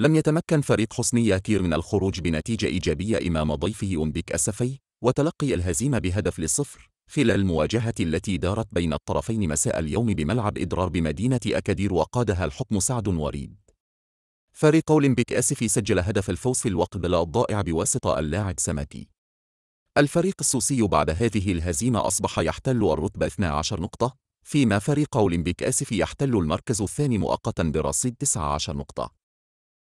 لم يتمكن فريق حسني ياكير من الخروج بنتيجة إيجابية أمام ضيفه أمبيك أسفي وتلقي الهزيمة بهدف للصفر خلال المواجهة التي دارت بين الطرفين مساء اليوم بملعب إدرار بمدينة أكادير وقادها الحكم سعد وريد فريق أولمبيك أسفي سجل هدف الفوز في الوقت الضائع بواسطة اللاعب سماتي الفريق السوسي بعد هذه الهزيمة أصبح يحتل الرتبة 12 نقطة فيما فريق أولمبيك أسفي يحتل المركز الثاني مؤقتا برصيد 19 نقطة